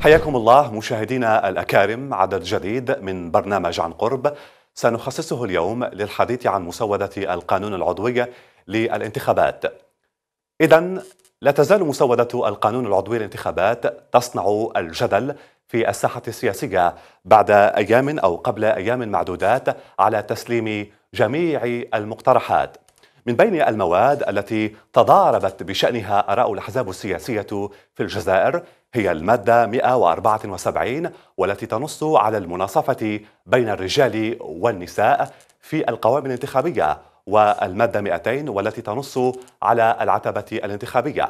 حياكم الله مشاهدينا الأكارم عدد جديد من برنامج عن قرب سنخصصه اليوم للحديث عن مسودة القانون العضوي للانتخابات إذا لا تزال مسودة القانون العضوي للانتخابات تصنع الجدل في الساحة السياسية بعد أيام أو قبل أيام معدودات على تسليم جميع المقترحات من بين المواد التي تضاربت بشأنها آراء الأحزاب السياسية في الجزائر هي المادة 174 والتي تنص على المناصفة بين الرجال والنساء في القوائم الانتخابية والمادة 200 والتي تنص على العتبة الانتخابية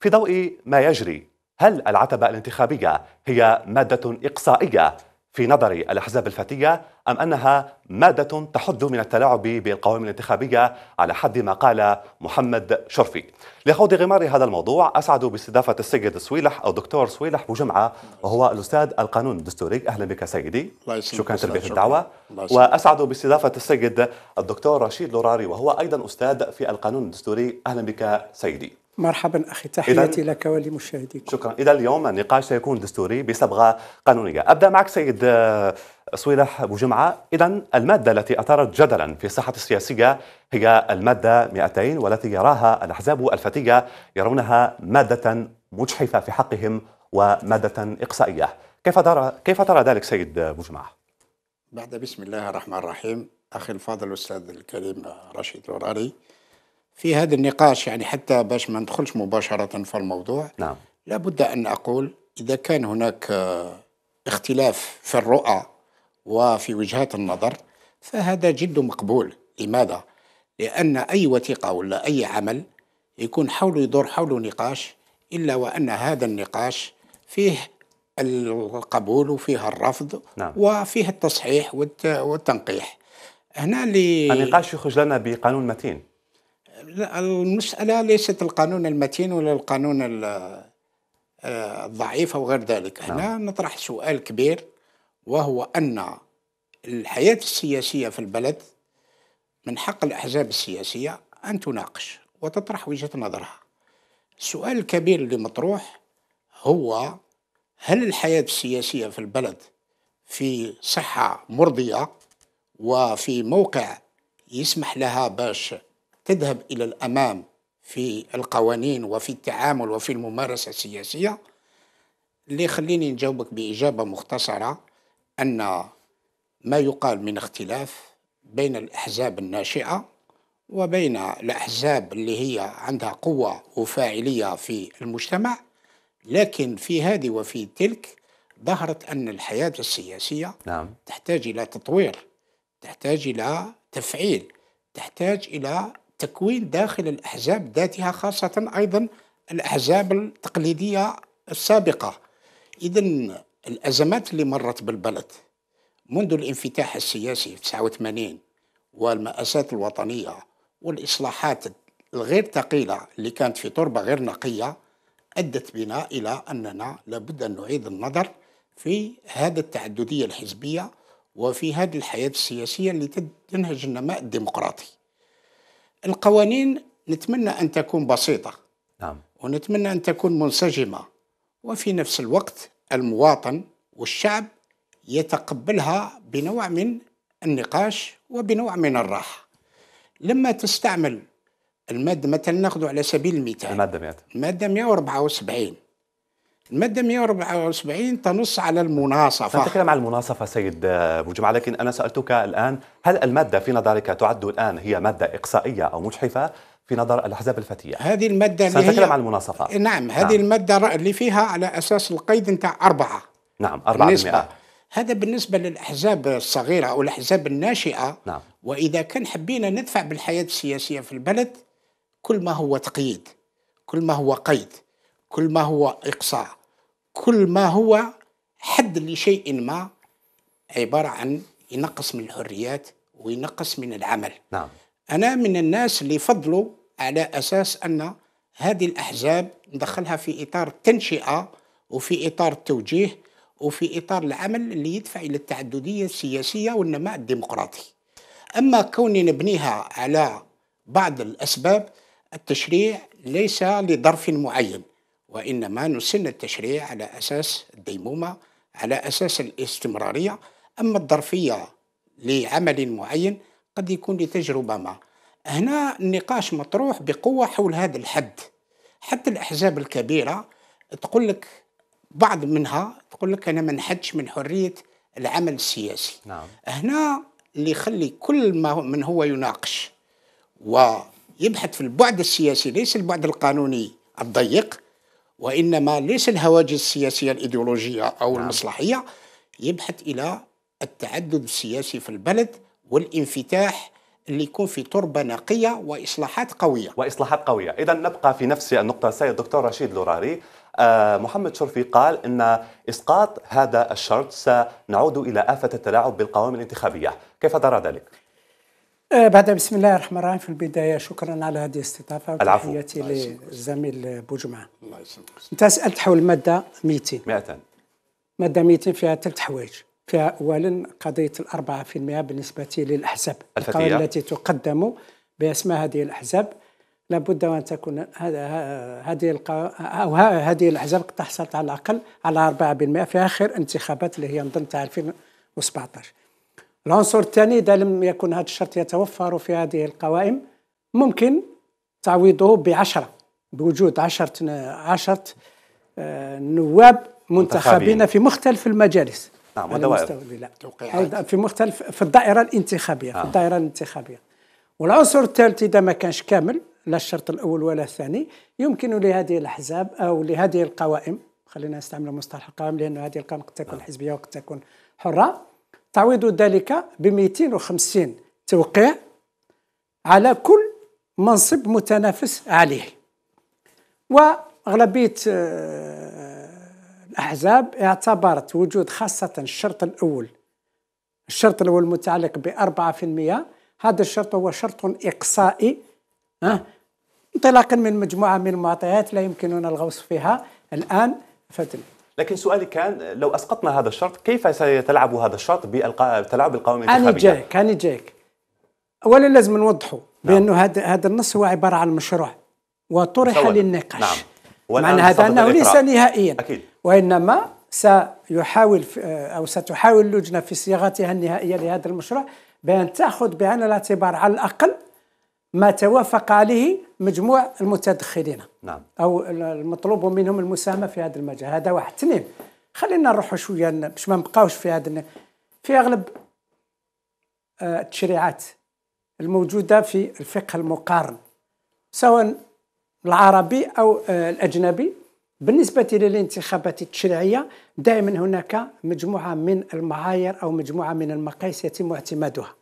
في ضوء ما يجري هل العتبة الانتخابية هي مادة إقصائية في نظر الأحزاب الفتية أم أنها مادة تحد من التلاعب بالقوائم الانتخابية على حد ما قال محمد شرفي لخوض غمار هذا الموضوع أسعد باستضافة السيد سويلح أو دكتور سويلح بجمعة وهو الأستاذ القانون الدستوري أهلا بك سيدي شكرا لتلبيه الدعوة وأسعد باستضافة السيد الدكتور رشيد لوراري وهو أيضا أستاذ في القانون الدستوري أهلا بك سيدي مرحبا اخي تحياتي لك ولمشاهديك شكرا اذا اليوم النقاش سيكون دستوري بصبغه قانونيه ابدا معك سيد آه، صويلح ابو جمعه اذا الماده التي اثارت جدلا في الساحه السياسيه هي الماده 200 والتي يراها الاحزاب الفتيه يرونها ماده مجحفه في حقهم وماده اقصائيه كيف ترى كيف ترى ذلك سيد ابو جمعه بعد بسم الله الرحمن الرحيم اخي الفاضل الاستاذ الكريم رشيد الوراري في هذا النقاش يعني حتى باش ما ندخلش مباشرة في الموضوع نعم لابد أن أقول إذا كان هناك آه، اختلاف في الرؤى وفي وجهات النظر فهذا جد مقبول لماذا؟ لأن أي وثيقة ولا أي عمل يكون حوله يدور حوله نقاش إلا وأن هذا النقاش فيه القبول وفيها الرفض نعم. وفيها التصحيح والتنقيح هنا اللي النقاش يخرج لنا بقانون متين المسألة ليست القانون المتين ولا القانون آه، الضعيف أو غير ذلك نعم. هنا نطرح سؤال كبير وهو أن الحياة السياسية في البلد من حق الأحزاب السياسية أن تناقش وتطرح وجهة نظرها السؤال الكبير اللي مطروح هو هل الحياة السياسية في البلد في صحة مرضية وفي موقع يسمح لها باش تذهب الى الامام في القوانين وفي التعامل وفي الممارسه السياسيه اللي خليني نجاوبك باجابه مختصره ان ما يقال من اختلاف بين الاحزاب الناشئه وبين الاحزاب اللي هي عندها قوه وفاعليه في المجتمع لكن في هذه وفي تلك ظهرت ان الحياه السياسيه نعم. تحتاج الى تطوير تحتاج الى تفعيل تحتاج الى التكوين داخل الأحزاب ذاتها خاصة أيضا الأحزاب التقليدية السابقة إذا الأزمات اللي مرت بالبلد منذ الانفتاح السياسي في 89 والمآسات الوطنية والإصلاحات الغير ثقيلة اللي كانت في تربة غير نقية أدت بنا إلى أننا لابد أن نعيد النظر في هذا التعددية الحزبية وفي هذه الحياة السياسية اللي تنهج النماء الديمقراطي القوانين نتمنى أن تكون بسيطة نعم. ونتمنى أن تكون منسجمة وفي نفس الوقت المواطن والشعب يتقبلها بنوع من النقاش وبنوع من الراحة لما تستعمل المادة مثلا ناخذ على سبيل المثال المادة 100 المادة 174 المادة 174 تنص على المناصفة سنتكلم عن المناصفة سيد بوجمع لكن أنا سألتك الآن هل المادة في نظرك تعد الآن هي مادة إقصائية أو مجحفة في نظر الأحزاب الفتية هذه المادة سنتكلم عن المناصفة نعم هذه نعم. المادة اللي فيها على أساس القيد نتاع أربعة نعم أربعة بالنسبة. هذا بالنسبة للأحزاب الصغيرة أو الأحزاب الناشئة نعم. وإذا كان حبينا ندفع بالحياة السياسية في البلد كل ما هو تقييد كل ما هو قيد كل ما هو إقصاء كل ما هو حد لشيء ما عبارة عن ينقص من الحريات وينقص من العمل نعم. أنا من الناس اللي فضلوا على أساس أن هذه الأحزاب ندخلها في إطار التنشئة وفي إطار التوجيه وفي إطار العمل اللي يدفع إلى التعددية السياسية والنماء الديمقراطي أما كوني نبنيها على بعض الأسباب التشريع ليس لظرف معين وإنما نسن التشريع على أساس الديمومة على أساس الاستمرارية أما الظرفية لعمل معين قد يكون لتجربة ما هنا النقاش مطروح بقوة حول هذا الحد حتى الأحزاب الكبيرة تقول لك بعض منها تقول لك أنا ما نحدش من حرية العمل السياسي نعم. هنا اللي يخلي كل ما من هو يناقش ويبحث في البعد السياسي ليس البعد القانوني الضيق وانما ليس الهواجس السياسيه الايديولوجيه او نعم. المصلحيه يبحث الى التعدد السياسي في البلد والانفتاح اللي يكون في تربه نقيه واصلاحات قويه. واصلاحات قويه، اذا نبقى في نفس النقطه السيد الدكتور رشيد لوراري آه، محمد شرفي قال ان اسقاط هذا الشرط سنعود الى افه التلاعب بالقوائم الانتخابيه، كيف ترى ذلك؟ آه، بعد بسم الله الرحمن الرحيم في البدايه شكرا على هذه الاستضافه وتحياتي للزميل بوجمع الله يسلمك انت سالت حول الماده 200 200 ماده 200 فيها ثلاث حوايج فيها اولا قضيه الأربعة في المئة بالنسبه للاحزاب القضيه التي تقدم باسماء هذه الاحزاب لابد وان تكون هذه القا... او هذه الاحزاب قد تحصلت على الاقل على 4% في اخر انتخابات اللي هي نظن تاع 2017 العنصر الثاني إذا لم يكن هذا الشرط يتوفر في هذه القوائم ممكن تعويضه بعشرة بوجود عشرة عشرة آه، نواب منتخبين في مختلف المجالس نعم ودوائر في مختلف في الدائرة الانتخابية آه. في نعم. الدائرة الانتخابية والعنصر الثالث إذا ما كانش كامل لا الشرط الأول ولا الثاني يمكن لهذه الأحزاب أو لهذه القوائم خلينا نستعمل مصطلح القوائم لأن هذه القوائم قد تكون نعم. حزبية وقد تكون حرة تعويض ذلك ب 250 توقيع على كل منصب متنافس عليه وأغلبية آه، الأحزاب اعتبرت وجود خاصة الشرط الأول الشرط الأول المتعلق ب 4% هذا الشرط هو شرط إقصائي ها آه، انطلاقا من مجموعة من المعطيات لا يمكننا الغوص فيها الآن فتنة لكن سؤالي كان لو اسقطنا هذا الشرط كيف سيتلعب هذا الشرط بتلاعب القوائم الانتخابيه؟ انا جايك انا جايك اولا لازم نوضحوا نعم. بانه هذا نعم. هذا النص هو عباره عن مشروع وطرح مصورة. للنقاش نعم معنى هذا انه ليس نهائيا أكيد. وانما سيحاول او ستحاول اللجنه في صياغتها النهائيه لهذا المشروع بان تاخذ بعين الاعتبار على الاقل ما توافق عليه مجموع المتدخلين نعم او المطلوب منهم المساهمه في هذا المجال هذا واحد اثنين خلينا نروحوا شويه باش ما نبقاوش في هذا في اغلب آه، التشريعات الموجوده في الفقه المقارن سواء العربي او آه، الاجنبي بالنسبة للانتخابات التشريعية دائما هناك مجموعة من المعايير أو مجموعة من المقاييس يتم اعتمادها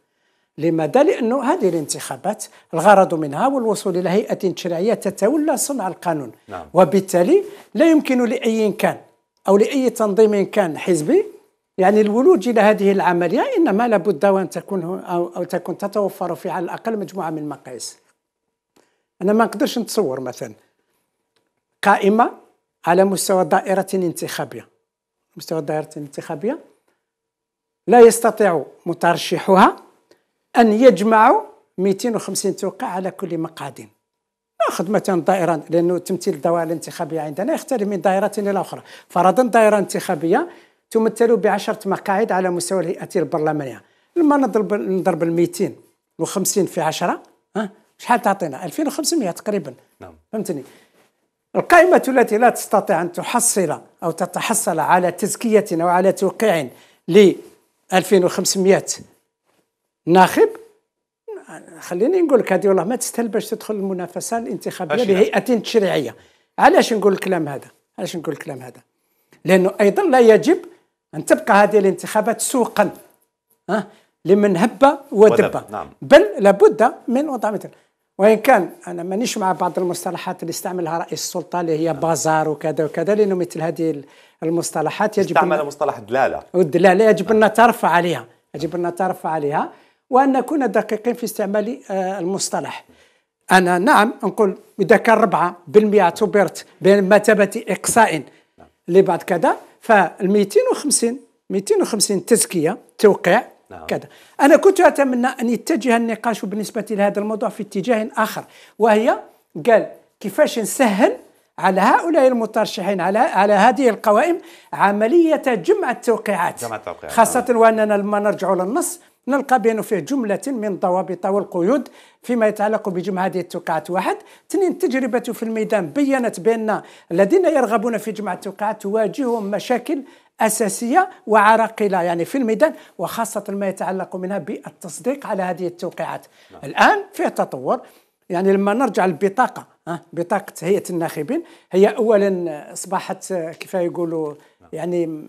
لماذا؟ لأنه هذه الانتخابات الغرض منها والوصول إلى هيئة شرعية تتولى صنع القانون نعم. وبالتالي لا يمكن لأي كان أو لأي تنظيم كان حزبي يعني الولوج إلى هذه العملية إنما لابد وأن تكون أو, أو تكون تتوفر في على الأقل مجموعة من المقاييس أنا ما نقدرش نتصور مثلا قائمة على مستوى دائرة انتخابية مستوى دائرة انتخابية لا يستطيع مترشحها أن يجمعوا 250 توقع على كل مقعد ناخذ مثلا دائره لانه تمثيل الدوائر الانتخابيه عندنا يختلف من دائره الى اخرى فرضا دائره انتخابيه تمثل بعشرة مقاعد على مستوى الهيئه البرلمانيه لما نضرب نضرب ال 250 في 10 ها شحال تعطينا 2500 تقريبا نعم فهمتني القائمة التي لا تستطيع أن تحصل أو تتحصل على تزكية أو على توقيع ل 2500 ناخب خليني نقول لك هذه والله ما تستهل باش تدخل المنافسه الانتخابيه لهيئه تشريعيه علاش نقول الكلام هذا علاش نقول الكلام هذا لانه ايضا لا يجب ان تبقى هذه الانتخابات سوقا ها لمن هب ودب نعم. بل لابد من وضع مثل وان كان انا مانيش مع بعض المصطلحات اللي استعملها رئيس السلطه اللي هي نعم. بازار وكذا وكذا لانه مثل هذه المصطلحات يجب استعمل مصطلح دلاله والدلاله يجب نعم. ان نترفع عليها يجب ان نترفع عليها وأن نكون دقيقين في استعمال آه، المصطلح أنا نعم نقول إذا كان 4% اعتبرت بمثابة إقصاء لبعض كذا ف 250 250 تزكية توقيع نعم. كذا أنا كنت أتمنى أن يتجه النقاش بالنسبة لهذا الموضوع في اتجاه آخر وهي قال كيفاش نسهل على هؤلاء المترشحين على على هذه القوائم عمليه جمع التوقيعات جمع التوقيعات خاصه نعم. واننا لما نرجع للنص نلقى بأنه فيه جملة من الضوابط والقيود فيما يتعلق بجمع هذه التوقعات واحد اثنين تجربة في الميدان بيّنت بأن الذين يرغبون في جمع التوقعات تواجههم مشاكل أساسية وعراقلة يعني في الميدان وخاصة ما يتعلق منها بالتصديق على هذه التوقيعات لا. نعم. الآن فيه تطور يعني لما نرجع للبطاقة بطاقة هيئة الناخبين هي أولا أصبحت كيف يقولوا نعم. يعني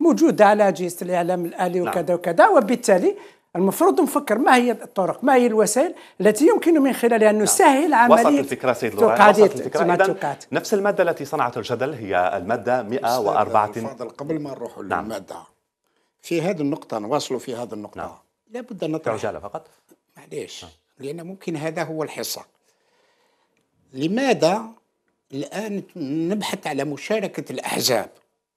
موجوده على اجهزه الاعلام الالي نعم. وكذا نعم. وكذا وبالتالي المفروض نفكر ما هي الطرق ما هي الوسائل التي يمكن من خلالها ان نعم. نسهل نعم. عمليه وصلت الفكره سيد توقعات توقعات نفس الماده التي صنعت الجدل هي الماده 104 فاضل قبل ما نروح نعم. للماده في هذه النقطه نواصلوا في هذه النقطه نعم. لابد ان نطرح عجاله فقط معليش نعم. لان ممكن هذا هو الحصه لماذا الان نبحث على مشاركه الاحزاب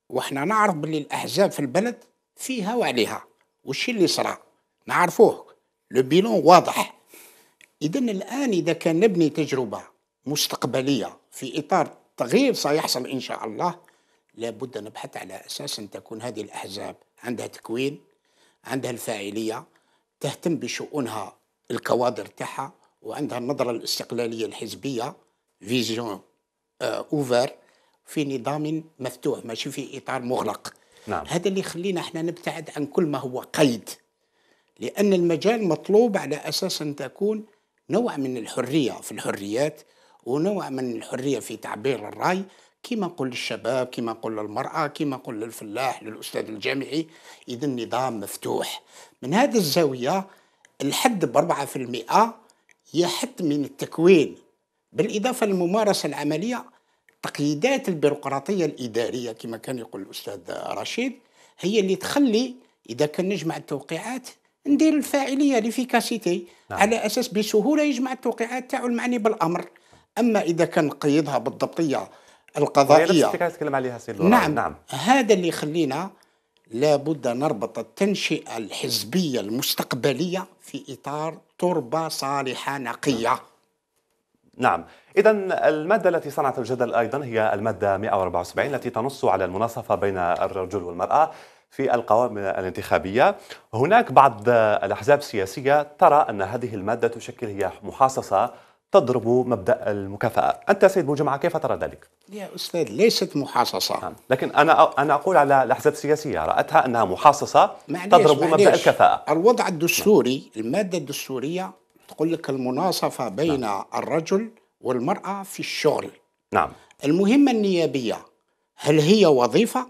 واحنا نعرف باللي الاحزاب في البلد فيها وعليها وش اللي صرا نعرفوه لو بيلون واضح اذا الان اذا كان نبني تجربه مستقبليه في اطار تغيير سيحصل ان شاء الله لابد نبحث على اساس ان تكون هذه الاحزاب عندها تكوين عندها الفاعليه تهتم بشؤونها الكوادر تاعها وعندها النظره الاستقلاليه الحزبيه فيزيون اوفر آه، في نظام مفتوح ماشي في اطار مغلق نعم. هذا اللي يخلينا احنا نبتعد عن كل ما هو قيد لان المجال مطلوب على اساس ان تكون نوع من الحريه في الحريات ونوع من الحريه في تعبير الراي كما نقول للشباب كما نقول للمرأة كما نقول للفلاح للأستاذ الجامعي إذا النظام مفتوح من هذه الزاوية الحد ب 4% يحد من التكوين بالإضافة للممارسة العملية التقييدات البيروقراطيه الاداريه كما كان يقول الاستاذ رشيد هي اللي تخلي اذا كان نجمع التوقيعات ندير الفاعليه ليفيكاسيتي نعم. على اساس بسهوله يجمع التوقيعات تاعو المعني بالامر اما اذا كان قيدها بالضبطيه القضائيه نفس عليها نعم. نعم هذا اللي يخلينا لابد نربط التنشئه الحزبيه المستقبليه في اطار تربه صالحه نقيه نعم. نعم إذا المادة التي صنعت الجدل أيضا هي المادة 174 التي تنص على المناصفة بين الرجل والمرأة في القوائم الانتخابية هناك بعض الأحزاب السياسية ترى أن هذه المادة تشكل هي محاصصة تضرب مبدا المكافاه انت سيد بوجمعه كيف ترى ذلك يا استاذ ليست محاصصه نعم. لكن انا انا اقول على الاحزاب السياسيه راتها انها محاصصه تضرب معليش مبدا الكفاءه الوضع الدستوري الماده الدستوريه تقول لك المناصفة نعم. بين نعم. الرجل والمرأة في الشغل نعم المهمة النيابية هل هي وظيفة؟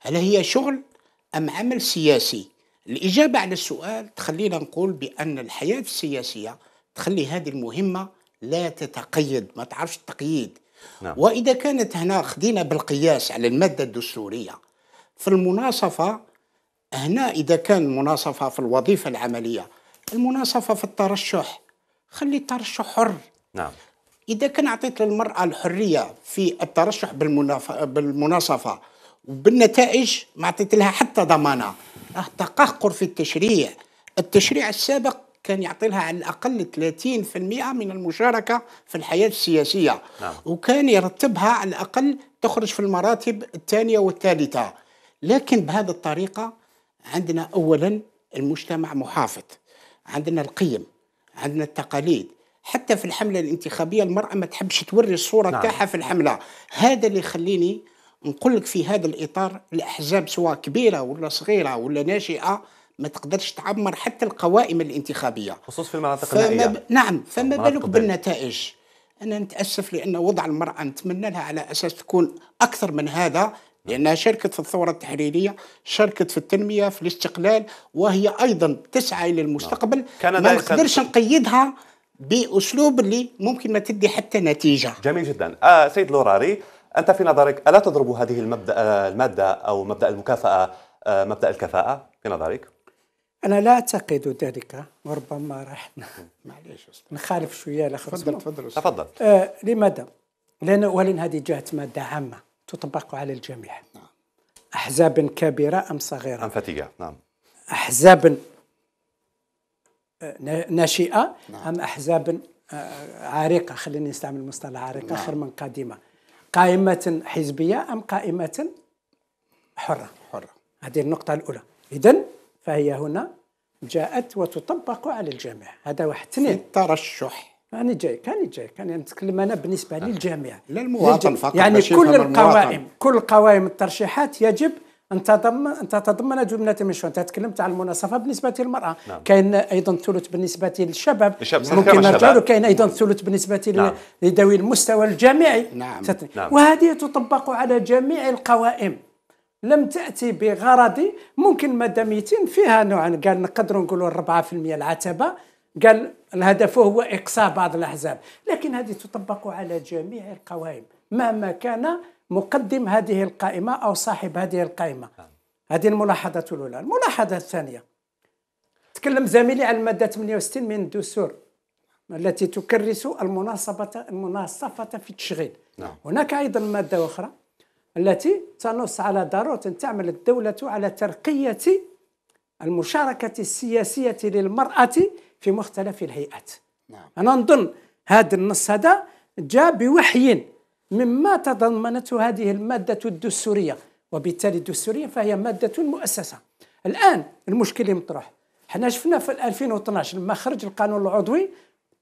هل هي شغل؟ أم عمل سياسي؟ الإجابة على السؤال تخلينا نقول بأن الحياة السياسية تخلي هذه المهمة لا تتقيد ما تعرفش التقييد نعم. وإذا كانت هنا خدينا بالقياس على المادة الدستورية في المناصفة هنا إذا كان مناصفة في الوظيفة العملية المناصفه في الترشح خلي الترشح حر نعم اذا كان اعطيت للمراه الحريه في الترشح بالمناصفه وبالنتائج ما اعطيت لها حتى ضمانه راه تقهقر في التشريع التشريع السابق كان يعطي لها على الاقل 30% من المشاركه في الحياه السياسيه نعم. وكان يرتبها على الاقل تخرج في المراتب الثانيه والثالثه لكن بهذه الطريقه عندنا اولا المجتمع محافظ عندنا القيم عندنا التقاليد حتى في الحملة الانتخابية المرأة ما تحبش توري الصورة نعم. تاعها في الحملة هذا اللي يخليني نقول لك في هذا الإطار الأحزاب سواء كبيرة ولا صغيرة ولا ناشئة ما تقدرش تعمر حتى القوائم الانتخابية خصوص في المناطق فما ب... نعم فما بالك بالنتائج أنا نتأسف لأن وضع المرأة نتمنى لها على أساس تكون أكثر من هذا لأنها شاركت في الثورة التحريرية شاركت في التنمية في الاستقلال وهي أيضا تسعى إلى المستقبل نعم. ما نقدرش نقيدها بأسلوب اللي ممكن ما تدي حتى نتيجة جميل جدا آه سيد لوراري أنت في نظرك ألا تضرب هذه المبدأ آه، المادة أو مبدأ المكافأة آه مبدأ الكفاءة في نظرك؟ أنا لا أعتقد ذلك وربما راح معليش نخالف شوية تفضل تفضل تفضل آه لماذا؟ لأن أولا هذه جاءت مادة عامة تطبق على الجميع نعم. أحزابا كبيرة أم صغيرة أم فتية نعم أحزابا آه، ناشئة نعم. أم أحزابا آه، عريقة خليني نستعمل مصطلح عريقة نعم. خير من قديمة قائمة حزبية أم قائمة حرة حرة هذه النقطة الأولى إذا فهي هنا جاءت وتطبق على الجميع هذا واحد اثنين ترشح راني جاي راني جاي كاني نتكلم انا بالنسبه للجميع لا المواطن فقط يعني كل القوائم كل قوائم الترشيحات يجب ان تضمن ان تتضمن جمله من شؤون تكلمت على المناصفه بالنسبه للمراه نعم. كاين ايضا ثلث بالنسبه للشباب ممكن الرجال وكاين ايضا نعم. ثلث بالنسبه نعم. لذوي المستوى الجامعي نعم. ستنين. نعم. وهذه تطبق على جميع القوائم لم تاتي بغرض ممكن مداميتين فيها نوعا قال نقدروا نقولوا 4% العتبه قال الهدف هو إقصاء بعض الأحزاب لكن هذه تطبق على جميع القوائم مهما كان مقدم هذه القائمة أو صاحب هذه القائمة هذه الملاحظة الأولى الملاحظة الثانية تكلم زميلي عن المادة 68 من الدستور التي تكرس المناصفة المناصفة في التشغيل نعم. هناك أيضا مادة أخرى التي تنص على ضرورة أن تعمل الدولة على ترقية المشاركة السياسية للمرأة في مختلف الهيئات نعم. أنا نظن هذا النص هذا جاء بوحي مما تضمنته هذه المادة الدستورية وبالتالي الدستورية فهي مادة مؤسسة الآن المشكل اللي مطروح حنا شفنا في 2012 لما خرج القانون العضوي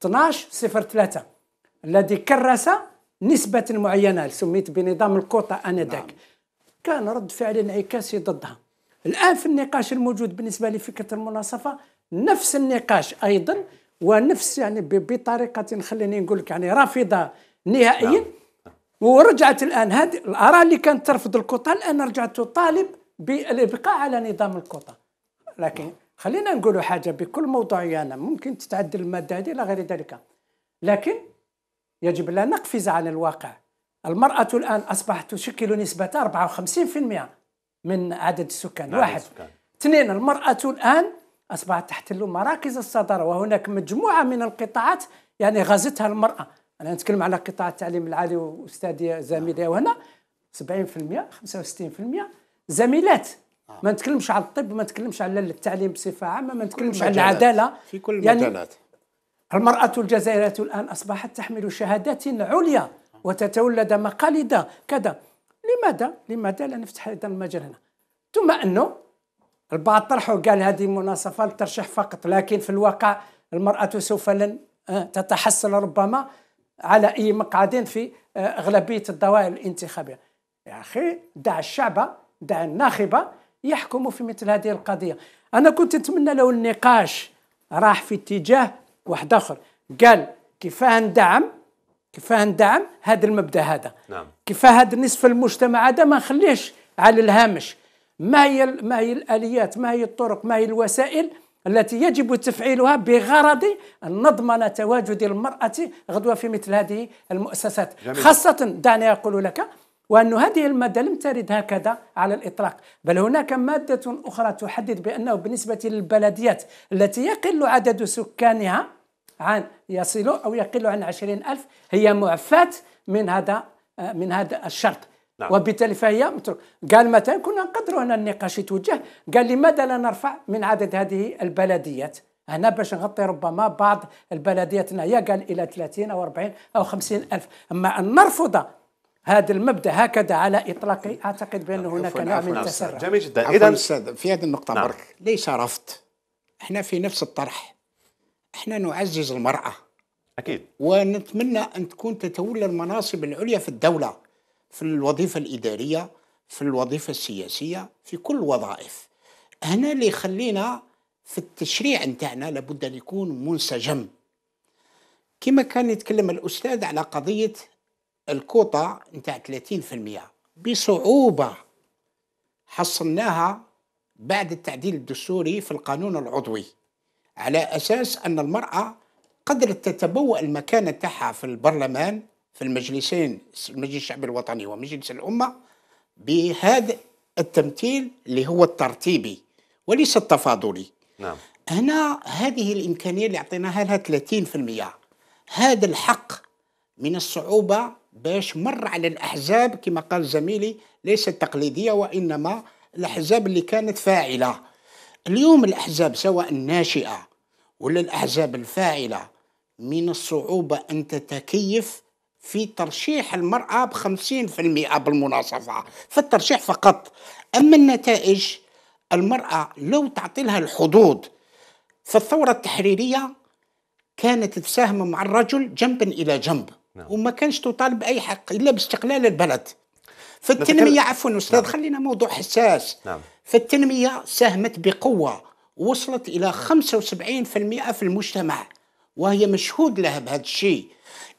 12 03 الذي كرس نسبة معينة سميت بنظام الكوطة آنذاك نعم. كان رد فعل انعكاسي ضدها الآن في النقاش الموجود بالنسبة لفكرة المناصفة نفس النقاش ايضا ونفس يعني بطريقه خليني نقول لك يعني رافضه نهائيا نعم. ورجعت الان هذه الاراء اللي كانت ترفض الكوطه الان رجعت تطالب بالابقاء على نظام الكوطه لكن خلينا نقولوا حاجه بكل موضوعيه أنا ممكن تتعدل الماده هذه الى غير ذلك لكن يجب لا نقفز عن الواقع المراه الان اصبحت تشكل نسبه 54% من عدد السكان واحد اثنين المراه الان أصبحت تحتل مراكز الصدارة وهناك مجموعة من القطاعات يعني غزتها المرأة أنا نتكلم على قطاع التعليم العالي وأستاذي زميلي وهنا 70% 65% زميلات آه. ما نتكلمش على الطب ما نتكلمش على التعليم بصفة عامة ما نتكلمش على العدالة في كل يعني المجالات يعني المرأة الجزائرية الآن أصبحت تحمل شهادات عليا وتتولد مقاليد كذا لماذا؟ لماذا لا نفتح هذا المجال هنا؟ ثم أنه البعض طرحوا قال هذه مناصفة للترشيح فقط لكن في الواقع المرأة سوف لن آه، تتحصل ربما على أي مقعد في آه، أغلبية الدوائر الانتخابية يا أخي دع الشعب دع الناخبة يحكموا في مثل هذه القضية أنا كنت نتمنى لو النقاش راح في اتجاه واحد آخر قال كيفاه ندعم كيفاه ندعم هذا المبدا هذا نعم. كيفاه هذا النصف المجتمع هذا ما نخليهش على الهامش ما هي ما هي الاليات ما هي الطرق ما هي الوسائل التي يجب تفعيلها بغرض ان نضمن تواجد المراه غدوه في مثل هذه المؤسسات جميل. خاصه دعني اقول لك وأن هذه المادة لم ترد هكذا على الإطلاق بل هناك مادة أخرى تحدد بأنه بالنسبة للبلديات التي يقل عدد سكانها عن يصل أو يقل عن عشرين ألف هي معفاة من هذا آه، من هذا الشرط نعم. وبالتالي فهي متروك قال مثلا كنا نقدروا هنا النقاش يتوجه قال لماذا لا نرفع من عدد هذه البلديات هنا باش نغطي ربما بعض البلديات هي قال الى 30 او 40 او 50 الف اما ان نرفض هذا المبدا هكذا على اطلاقه اعتقد بان نعم. هناك نوع من التسرع جميل جدا اذا استاذ في هذه النقطه نعم. برك ليس رفض احنا في نفس الطرح احنا نعزز المراه اكيد ونتمنى ان تكون تتولى المناصب العليا في الدوله في الوظيفة الإدارية في الوظيفة السياسية في كل الوظائف هنا اللي يخلينا في التشريع نتاعنا لابد أن يكون منسجم كما كان يتكلم الأستاذ على قضية الكوطة نتاع 30% بصعوبة حصلناها بعد التعديل الدستوري في القانون العضوي على أساس أن المرأة قدرت تتبوأ المكانة تاعها في البرلمان في المجلسين المجلس الشعبي الوطني ومجلس الأمة بهذا التمثيل اللي هو الترتيبي وليس التفاضلي نعم. هنا هذه الإمكانية اللي أعطيناها لها 30% هذا الحق من الصعوبة باش مر على الأحزاب كما قال زميلي ليست تقليدية وإنما الأحزاب اللي كانت فاعلة اليوم الأحزاب سواء الناشئة ولا الأحزاب الفاعلة من الصعوبة أن تتكيف في ترشيح المرأة ب 50% بالمناصفة في الترشيح فقط أما النتائج المرأة لو تعطي لها الحظوظ في الثورة التحريرية كانت تساهم مع الرجل جنبا إلى جنب نعم. وما كانش تطالب أي حق إلا باستقلال البلد في التنمية عفوا أستاذ نعم. خلينا موضوع حساس نعم. في التنمية ساهمت بقوة وصلت إلى 75% في المجتمع وهي مشهود لها بهذا الشيء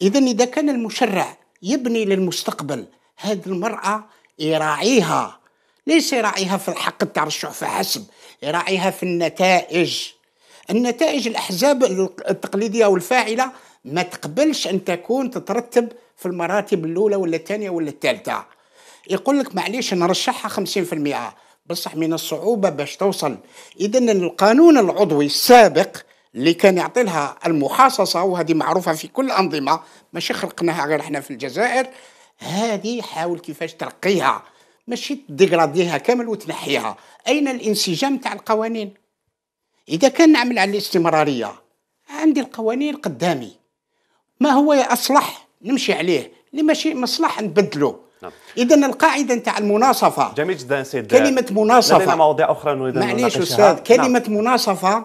إذا إذا كان المشرع يبني للمستقبل هذه المرأة يراعيها ليس يراعيها في الحق الترشح فحسب يراعيها في النتائج النتائج الأحزاب التقليدية والفاعلة ما تقبلش أن تكون تترتب في المراتب الأولى ولا الثانية ولا الثالثة يقول لك معليش نرشحها 50% بصح من الصعوبة باش توصل إذا القانون العضوي السابق اللي كان يعطي لها المخصصة وهذه معروفة في كل الأنظمة ماشي خلقناها غير احنا في الجزائر هذه حاول كيفاش ترقيها ماشي تديغراديها كامل وتنحيها أين الانسجام تاع القوانين إذا كان نعمل على الاستمرارية عندي القوانين قدامي ما هو أصلح نمشي عليه اللي ماشي مصلح نبدله نعم. اذا القاعده نتاع المناصفه جميل جدا سيد كلمه مناصفه لدينا مواضيع اخرى نريد ان نناقشها معليش استاذ نعم. كلمه نعم. مناصفه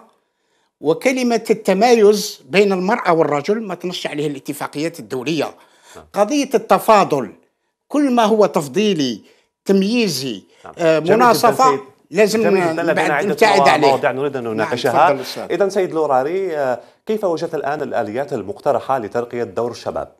وكلمة التمايز بين المرأة والرجل ما تنص عليه الاتفاقيات الدولية نعم. قضية التفاضل كل ما هو تفضيلي تمييزي نعم. آه مناصفة لازم بعد نبتعد عليه مواضيع نريد ان نعم، نناقشها اذا سيد لوراري آه، كيف وجدت الان الاليات المقترحه لترقيه دور الشباب؟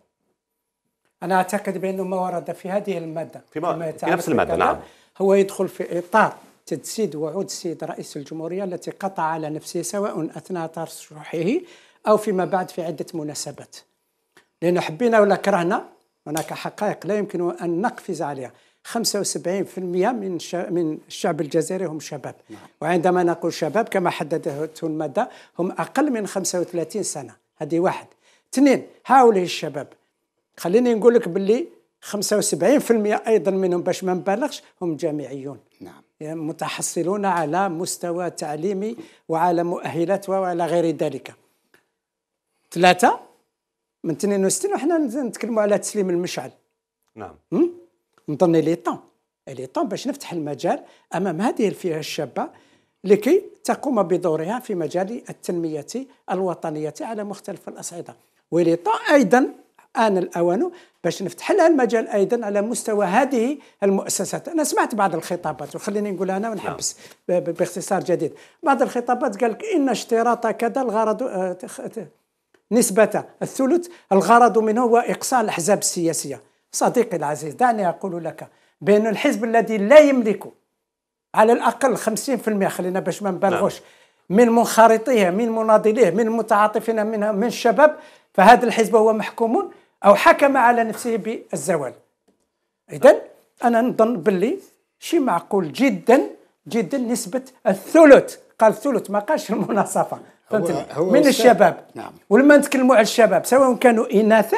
انا اعتقد بانه ما ورد في هذه الماده في, ما في نفس الماده نعم هو يدخل في اطار تجسيد وعود السيد رئيس الجمهورية التي قطع على نفسه سواء أثناء ترشحه أو فيما بعد في عدة مناسبات لأن حبينا ولا كرهنا هناك حقائق لا يمكن أن نقفز عليها 75% من من الشعب الجزائري هم شباب نعم. وعندما نقول شباب كما حددته المادة هم أقل من 35 سنة هذه واحد اثنين هؤلاء الشباب خليني نقول لك باللي 75% ايضا منهم باش ما نبالغش هم جامعيون نعم يعني متحصلون على مستوى تعليمي وعلى مؤهلات وعلى غير ذلك ثلاثة من 62 وحنا نتكلموا على تسليم المشعل نعم نظن لي طون لي طون باش نفتح المجال امام هذه الفئه الشابه لكي تقوم بدورها في مجال التنميه الوطنيه على مختلف الاصعده ولي طون ايضا آن الأوان باش نفتح لها المجال أيضا على مستوى هذه المؤسسات أنا سمعت بعض الخطابات وخليني نقولها أنا ونحبس نعم. باختصار جديد بعض الخطابات قال لك إن اشتراط كذا الغرض آه، نسبة الثلث الغرض منه هو إقصاء الأحزاب السياسية صديقي العزيز دعني أقول لك بأن الحزب الذي لا يملك على الأقل 50% خلينا باش ما نبالغوش نعم. من منخرطيه من مناضليه من متعاطفين منها من الشباب فهذا الحزب هو محكوم أو حكم على نفسه بالزوال إذا أنا نظن باللي شي معقول جدا جدا نسبة الثلث قال ثلث ما قالش المناصفة هو من هو الشباب نعم. ولما نتكلموا على الشباب سواء كانوا إناثا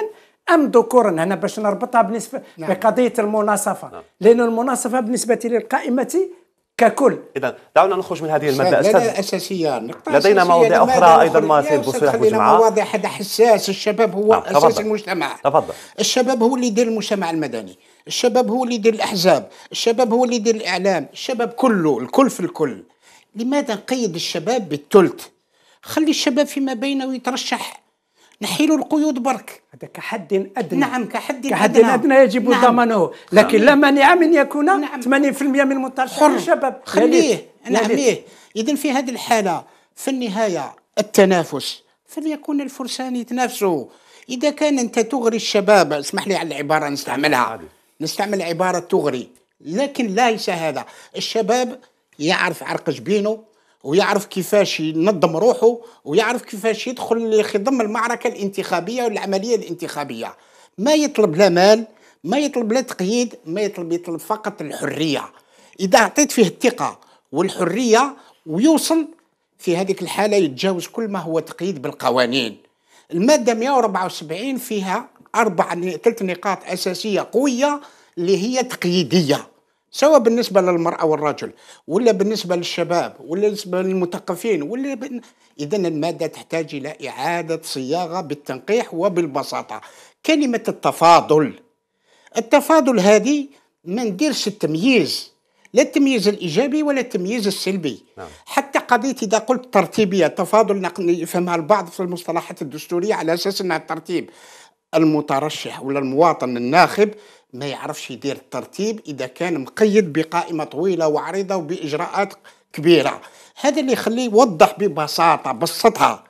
أم ذكورا هنا باش نربطها بالنسبة نعم. بقضية المناصفة نعم. لأن المناصفة بالنسبة للقائمة ككل اذا دعونا نخرج من هذه المبدا استاذ لدينا اساسيه لدينا مواضيع اخرى ايضا ما سيد بوصلاح مجمعه مواضيع هذا حساس الشباب هو نعم. اساس تفضل. المجتمع تفضل الشباب هو اللي يدير المجتمع المدني الشباب هو اللي يدير الاحزاب الشباب هو اللي يدير الاعلام الشباب كله الكل في الكل لماذا نقيد الشباب بالثلث خلي الشباب فيما بينه يترشح نحيلوا القيود برك هذا كحد ادنى نعم كحد, كحد ادنى ادنى يجب نعم. ضمانه لكن لا مانع من يكون نعم. 80% من حر شباب خليه نعميه اذا في هذه الحاله في النهايه التنافس فليكن الفرسان يتنافسوا اذا كان انت تغري الشباب اسمح لي على العباره نستعملها نستعمل عباره تغري لكن ليس هذا الشباب يعرف عرق جبينه ويعرف كيفاش ينظم روحه ويعرف كيفاش يدخل لخضم المعركة الانتخابية والعملية الانتخابية ما يطلب لا مال ما يطلب لا تقييد ما يطلب يطلب فقط الحرية إذا أعطيت فيه الثقة والحرية ويوصل في هذه الحالة يتجاوز كل ما هو تقييد بالقوانين المادة 174 فيها أربع ثلاث نقاط أساسية قوية اللي هي تقييدية سواء بالنسبه للمراه والرجل ولا بالنسبه للشباب ولا بالنسبه للمثقفين ولا بن... اذا الماده تحتاج الى اعاده صياغه بالتنقيح وبالبساطه كلمه التفاضل التفاضل هذه ما نديرش التمييز لا التمييز الايجابي ولا التمييز السلبي نعم. حتى قضيه اذا قلت ترتيبيه تفاضل يفهمها البعض في المصطلحات الدستوريه على اساس انها الترتيب المترشح ولا المواطن الناخب ما يعرفش يدير الترتيب اذا كان مقيد بقائمه طويله وعريضه وباجراءات كبيره هذا اللي يخليه يوضح ببساطه بسطها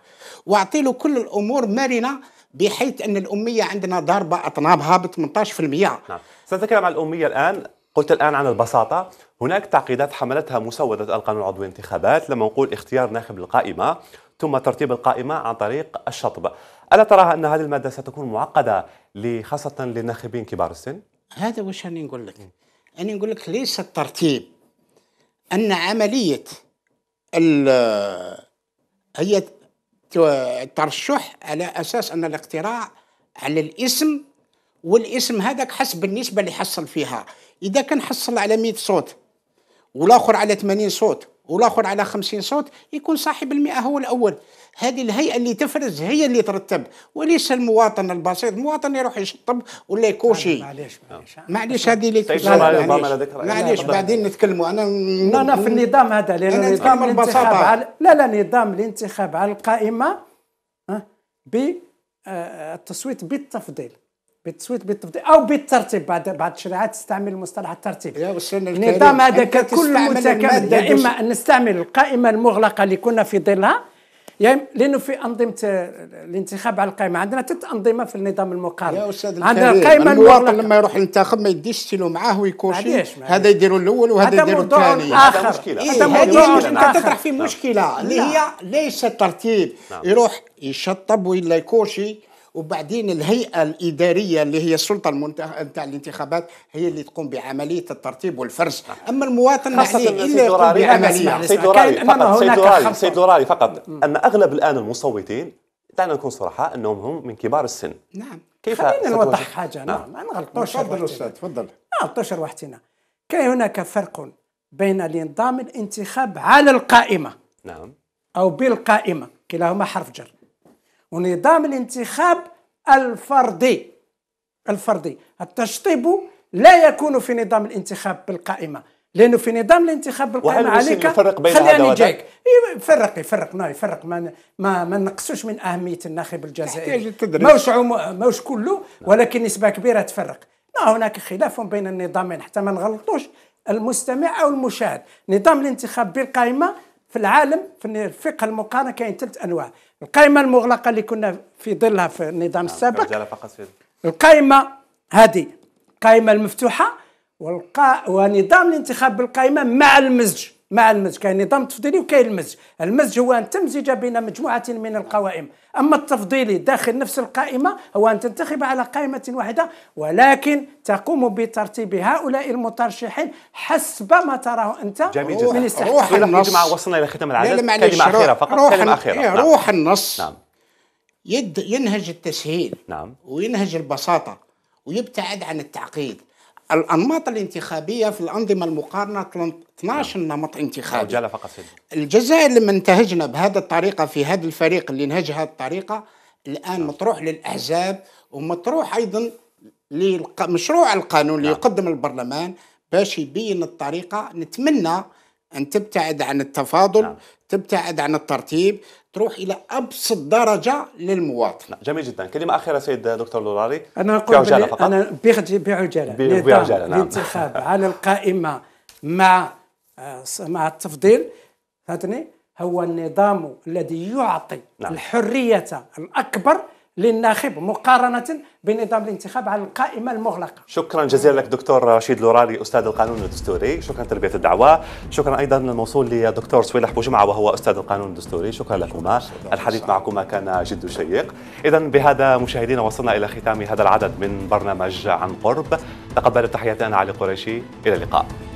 واعطي له كل الامور مرنه بحيث ان الاميه عندنا ضاربه اطنابها ب 18% نعم سنتكلم عن الاميه الان قلت الآن عن البساطة هناك تعقيدات حملتها مسودة القانون العضوي الانتخابات لما نقول اختيار ناخب القائمة ثم ترتيب القائمة عن طريق الشطب ألا تراها أن هذه المادة ستكون معقدة خاصة للناخبين كبار السن؟ هذا وش أنا نقول لك أنا نقول لك ليس الترتيب أن عملية هي ترشح على أساس أن الاقتراع على الاسم والاسم هذاك حسب النسبة اللي حصل فيها إذا كان حصل على 100 صوت والاخر على 80 صوت والاخر على 50 صوت يكون صاحب المئة هو الاول هذه الهيئه اللي تفرز هي اللي ترتب وليس المواطن البسيط المواطن يروح يشطب ولا يكوشي معليش معليش آه. معليش هذه اللي طيب، معليش, معليش بعدين نتكلموا انا لا لا في النظام هذا لان نظام الانتخاب على لا لا نظام الانتخاب على القائمه ب آه، التصويت بالتفضيل بالتصويت بالتفضيل او بالترتيب بعد بعض الشريعات تستعمل مصطلح الترتيب النظام هذا ككل متكامل يا اما نستعمل القائمه المغلقه اللي كنا في ظلها يعني لانه في انظمه الانتخاب على القائمه عندنا حتى انظمه في النظام المقارن يا استاذ عندنا القائمه المواطن لما يروح ينتخب ما يديش ستيلو معاه ويكوشي هذا يديروا الاول وهذا يديروا الثاني هذا مشكله هذا إيه، موضوع انت تطرح فيه مشكله اللي هي ليس ترتيب نعم. يروح يشطب ولا يكوشي وبعدين الهيئه الاداريه اللي هي السلطه المنتخبه نتاع الانتخابات هي اللي تقوم بعمليه الترتيب والفرز نعم. اما المواطن عليه يعني الا يقوم بعمليه سيد دوراري فقط سيد دوراري, سيد فقط أما اغلب الان المصوتين دعنا نكون صراحه انهم هم من كبار السن نعم كيف خلينا نوضح حاجه نعم ما نعم. نغلطوش تفضل استاذ تفضل ما آه، نغلطوش روحتنا كان هناك فرق بين النظام الانتخاب على القائمه نعم او بالقائمه كلاهما حرف جر ونظام الانتخاب الفردي الفردي التشطيب لا يكون في نظام الانتخاب بالقائمه لانه في نظام الانتخاب بالقائمه عليك يفرق بين خليني جايك يفرق يفرق ما يفرق ما ما, ما نقصوش من اهميه الناخب الجزائري ماوش عم... ماوش كله ولكن نسبه كبيره تفرق ما هناك خلاف بين النظامين حتى ما نغلطوش المستمع او المشاهد نظام الانتخاب بالقائمه في العالم في الفقه المقارنه كاين ثلاث انواع القائمه المغلقه اللي كنا في ظلها في النظام نعم، السابق فقط في القائمه هذه القائمه المفتوحه والقا... ونظام الانتخاب بالقائمه مع المزج مع المزج كاين نظام تفضيلي وكاين المزج المزج هو أن تمزج بين مجموعة من القوائم أما التفضيلي داخل نفس القائمة هو أن تنتخب على قائمة واحدة ولكن تقوم بترتيب هؤلاء المترشحين حسب ما تراه أنت جميل جدا من روح النص جماعة وصلنا إلى ختام العدد كلمة أخيرة فقط روح كلمة أخيرة نعم. روح النص نعم. يد ينهج التسهيل نعم وينهج البساطة ويبتعد عن التعقيد الانماط الانتخابيه في الانظمه المقارنه 12 نعم. نمط انتخابي جاله فقط الجزائر لما انتهجنا بهذه الطريقه في هذا الفريق اللي نهج هذه الطريقه الان نعم. مطروح للاحزاب ومطروح ايضا لمشروع القانون اللي نعم. يقدم البرلمان باش يبين الطريقه نتمنى أن تبتعد عن التفاضل نعم. تبتعد عن الترتيب تروح إلى أبسط درجة للمواطن نعم. جميل جدا كلمة أخيرة سيد دكتور لوراري أنا أقول بعجالة فقط أنا بعجالة بعجالة نعم الانتخاب على القائمة مع آه، مع التفضيل فهمتني هو النظام الذي يعطي نعم. الحرية الأكبر للناخب مقارنه بنظام الانتخاب على القائمه المغلقه. شكرا جزيلا لك دكتور رشيد لورالي استاذ القانون الدستوري، شكرا تلبيه الدعوه، شكرا ايضا الموصول لدكتور سويلح بوجمعه وهو استاذ القانون الدستوري، شكرا لكما، الحديث معكما كان جد شيق. اذا بهذا مشاهدينا وصلنا الى ختام هذا العدد من برنامج عن قرب، تقبل تحياتي أنا علي قريشي، الى اللقاء.